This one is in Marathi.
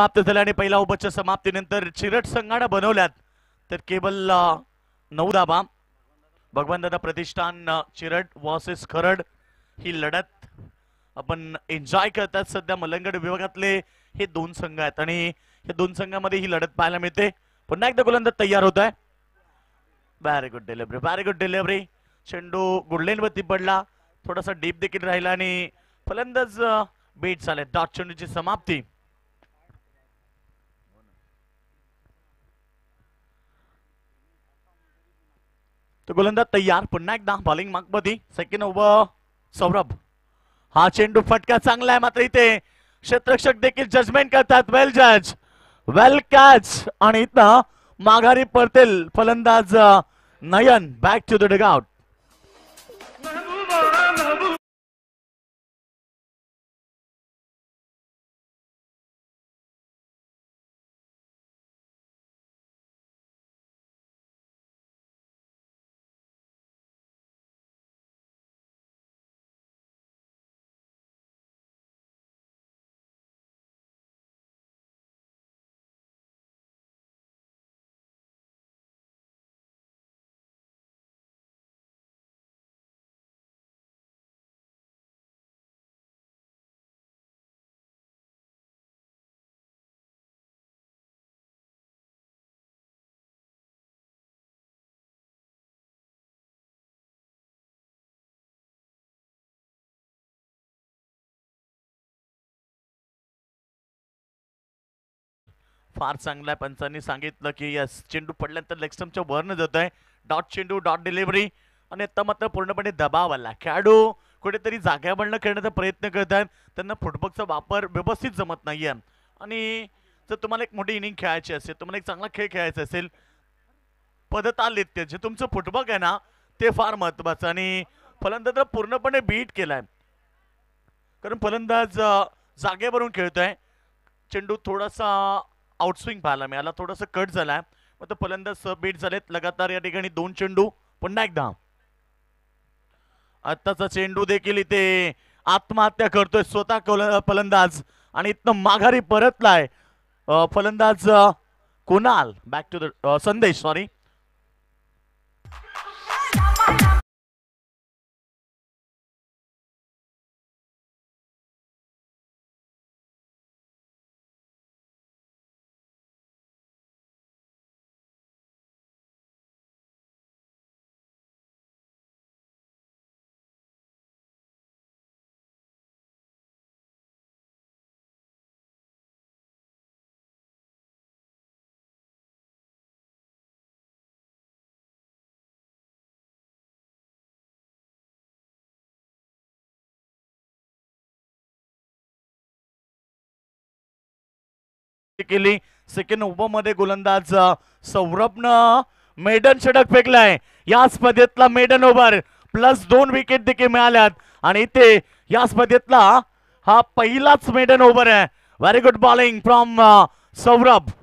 समाप्त झाल्या आणि पहिला ओव्हरच्या समाप्तीनंतर चिरट संघाडा बनवल्यात तर केवल नऊ धाबा दादा प्रतिष्ठान चिरट वॉसेस खरड ही लढत आपण एन्जॉय करतात सध्या मलंगड विभागातले हे दोन संघ आहेत आणि हे दोन संघामध्ये ही लढत पाहायला मिळते पुन्हा एकदा गोलंदाज तयार होत आहे very good delivery very good delivery चेंडू गुडलेनवरती पडला थोडासा डीप देखील राहिला आणि फलंदाज बेट झाले डॉट चेंडूची समाप्ती तो गोलंदाज तयार पुन्हा एकदा बॉलिंग मागमध्ये सेकंड ओव्हर सौरभ हा चेंडू फटका चांगला आहे मात्र इथे क्षेत्रक्षक देखील जजमेंट करतात वेल जज वेल कॅच आणि इथं माघारी पडतील फलंदाज Nayan back to the dugout फार चांगला आहे पंचांनी सांगितलं की यस चेंडू पडल्यानंतर लेक्समच्या वरनं जात आहे डॉट चेंडू डॉट डिलिव्हरी आणि आता मात्र पूर्णपणे दबाव आला खेळाडू कुठेतरी जाग्याबंडणं खेळण्याचा प्रयत्न करत आहेत त्यांना फुटबॉलचा वापर व्यवस्थित जमत नाही आहे आणि जर तुम्हाला एक मोठी इनिंग खेळायची असेल तुम्हाला एक चांगला खेळ खेळायचा असेल ते जे तुमचं फुटबॉल आहे ना ते फार महत्त्वाचं आणि फलंदाज पूर्णपणे बीट केलाय कारण फलंदाज जागेवरून खेळतोय चेंडू थोडासा आउटस्विंग पाहायला मिळाला थोडंसं कट झालाय मग तो फलंदाज सबीट झालेत लगातार या ठिकाणी दोन चेंडू पुन्हा एकदा आत्ताचा चेंडू देखील इथे आत्महत्या करतोय स्वतः फलंदाज आणि इथनं माघारी परतलाय फलंदाज Kunal back to the Sandesh sorry केली सेकंड ओव्हरमध्ये गोलंदाज सौरभनं मेडन षटक फेकलाय या स्पर्धेतला मेडन ओव्हर प्लस दोन विकेट देखील मिळाल्यात आणि इथे या स्पर्धेतला हा पहिलाच मेडन ओव्हर आहे very good bowling from Saurabh